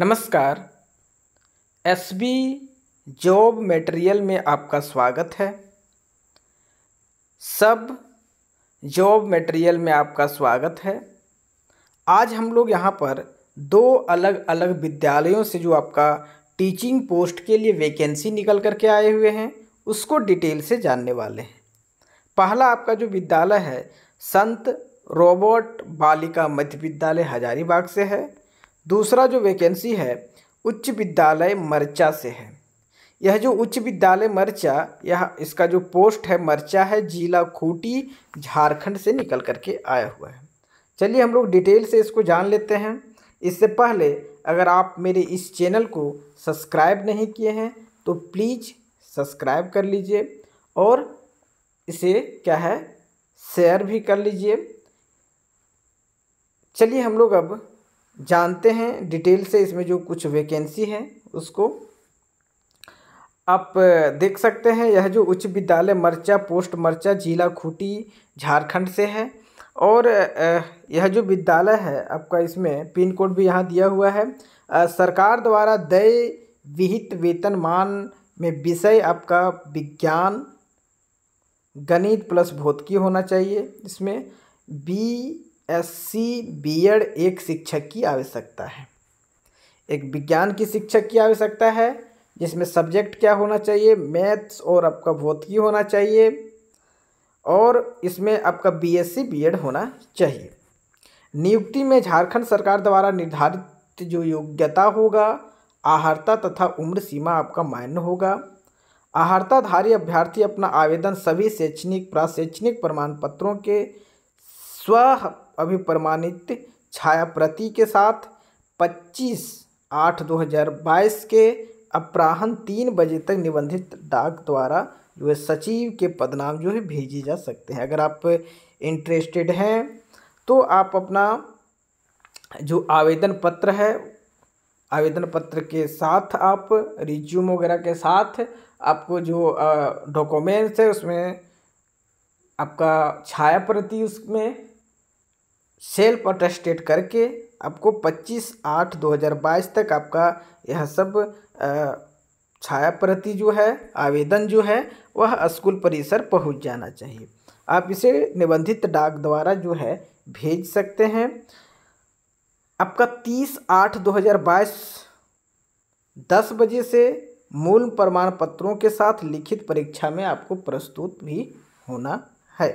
नमस्कार S B job material में आपका स्वागत है सब जॉब मटेरियल में आपका स्वागत है आज हम लोग यहाँ पर दो अलग अलग विद्यालयों से जो आपका टीचिंग पोस्ट के लिए वैकेंसी निकल कर के आए हुए हैं उसको डिटेल से जानने वाले हैं पहला आपका जो विद्यालय है संत रोबोट बालिका मध्य विद्यालय हजारीबाग से है दूसरा जो वैकेंसी है उच्च विद्यालय मरचा से है यह जो उच्च विद्यालय मरचा यह इसका जो पोस्ट है मरचा है जिला खूटी झारखंड से निकल करके आया हुआ है चलिए हम लोग डिटेल से इसको जान लेते हैं इससे पहले अगर आप मेरे इस चैनल को सब्सक्राइब नहीं किए हैं तो प्लीज़ सब्सक्राइब कर लीजिए और इसे क्या है शेयर भी कर लीजिए चलिए हम लोग अब जानते हैं डिटेल से इसमें जो कुछ वैकेंसी है उसको आप देख सकते हैं यह जो उच्च विद्यालय मरचा पोस्ट मरचा जिला खूटी झारखंड से है और यह जो विद्यालय है आपका इसमें पिन कोड भी यहाँ दिया हुआ है सरकार द्वारा दय विहित वेतन मान में विषय आपका विज्ञान गणित प्लस भौतिकी होना चाहिए इसमें बी एससी बीएड एक शिक्षक की आवश्यकता है एक विज्ञान की शिक्षक की आवश्यकता है जिसमें सब्जेक्ट क्या होना चाहिए मैथ्स और आपका भौतिकी होना चाहिए और इसमें आपका बीएससी बीएड होना चाहिए नियुक्ति में झारखंड सरकार द्वारा निर्धारित जो योग्यता होगा आहारता तथा उम्र सीमा आपका मान्य होगा आहारताधारी अभ्यर्थी अपना आवेदन सभी शैक्षणिक प्राशैक्षणिक प्रमाण पत्रों के स्व अभिप्रमाणित छायाप्रति के साथ 25 आठ 2022 के अपराहन तीन बजे तक निबंधित डाक द्वारा जो है सचिव के पदनाम जो है भेजे जा सकते हैं अगर आप इंटरेस्टेड हैं तो आप अपना जो आवेदन पत्र है आवेदन पत्र के साथ आप रिज्यूम वगैरह के साथ आपको जो डॉक्यूमेंट्स है उसमें आपका छाया प्रति उसमें सेल्फ अटेस्टेड करके आपको 25 आठ 2022 तक आपका यह सब छाया प्रति जो है आवेदन जो है वह स्कूल परिसर पहुंच जाना चाहिए आप इसे निबंधित डाक द्वारा जो है भेज सकते हैं आपका 30 आठ 2022 10 बजे से मूल प्रमाण पत्रों के साथ लिखित परीक्षा में आपको प्रस्तुत भी होना है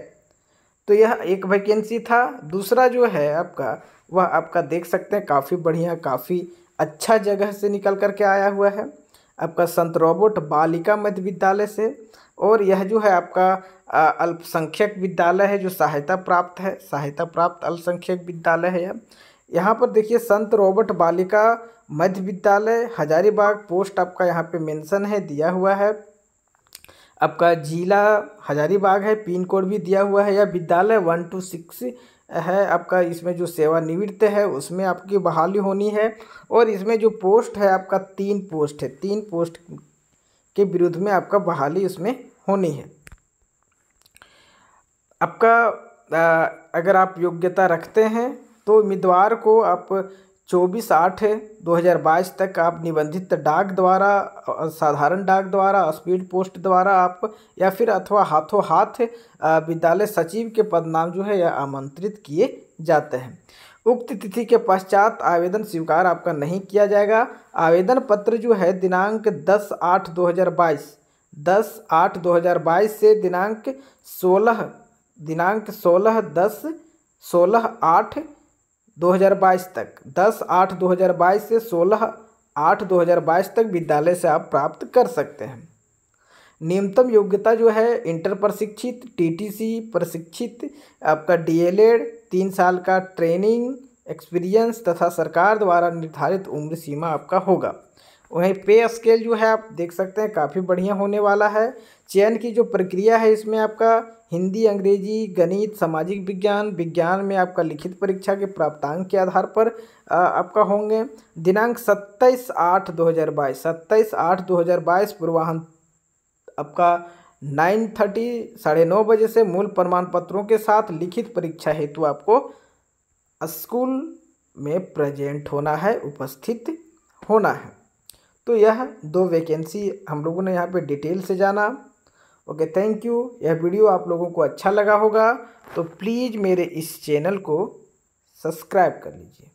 तो यह एक वैकेंसी था दूसरा जो है आपका वह आपका देख सकते हैं काफ़ी बढ़िया काफ़ी अच्छा जगह से निकल कर के आया हुआ है आपका संत रॉबर्ट बालिका मध्य विद्यालय से और यह जो है आपका अल्पसंख्यक विद्यालय है जो सहायता प्राप्त है सहायता प्राप्त अल्पसंख्यक विद्यालय है यहाँ पर देखिए संत रॉबर्ट बालिका मध्य विद्यालय हजारीबाग पोस्ट आपका यहाँ पे मेंशन है दिया हुआ है आपका ज़िला हजारीबाग है पिन कोड भी दिया हुआ है या विद्यालय वन टू सिक्स है आपका इसमें जो सेवानिवृत्त है उसमें आपकी बहाली होनी है और इसमें जो पोस्ट है आपका तीन पोस्ट है तीन पोस्ट के विरुद्ध में आपका बहाली उसमें होनी है आपका अगर आप योग्यता रखते हैं तो उम्मीदवार को आप चौबीस आठ दो हज़ार बाईस तक आप निबंधित डाक द्वारा साधारण डाक द्वारा स्पीड पोस्ट द्वारा आप या फिर अथवा हाथों हाथ विद्यालय सचिव के पदनाम जो है यह आमंत्रित किए जाते हैं उक्त तिथि के पश्चात आवेदन स्वीकार आपका नहीं किया जाएगा आवेदन पत्र जो है दिनांक दस आठ दो हज़ार बाईस दस आठ दो हज़ार बाईस से दिनांक सोलह दिनांक सोलह दस सोलह आठ 2022 तक 10 आठ 2022 से 16 आठ 2022 तक विद्यालय से आप प्राप्त कर सकते हैं न्यूनतम योग्यता जो है इंटर प्रशिक्षित टीटीसी प्रशिक्षित आपका डीएलएड तीन साल का ट्रेनिंग एक्सपीरियंस तथा सरकार द्वारा निर्धारित उम्र सीमा आपका होगा वहीं पे स्केल जो है आप देख सकते हैं काफ़ी बढ़िया होने वाला है चयन की जो प्रक्रिया है इसमें आपका हिंदी अंग्रेजी गणित सामाजिक विज्ञान विज्ञान में आपका लिखित परीक्षा के प्राप्तांक के आधार पर आपका होंगे दिनांक सत्ताईस आठ दो हज़ार बाईस सत्ताईस आठ दो हज़ार बाईस पूर्वाहन आपका नाइन थर्टी साढ़े नौ बजे से मूल प्रमाण पत्रों के साथ लिखित परीक्षा हेतु आपको स्कूल में प्रेजेंट होना है उपस्थित होना है तो यह दो वैकेंसी हम लोगों ने यहाँ पे डिटेल से जाना ओके थैंक यू यह वीडियो आप लोगों को अच्छा लगा होगा तो प्लीज़ मेरे इस चैनल को सब्सक्राइब कर लीजिए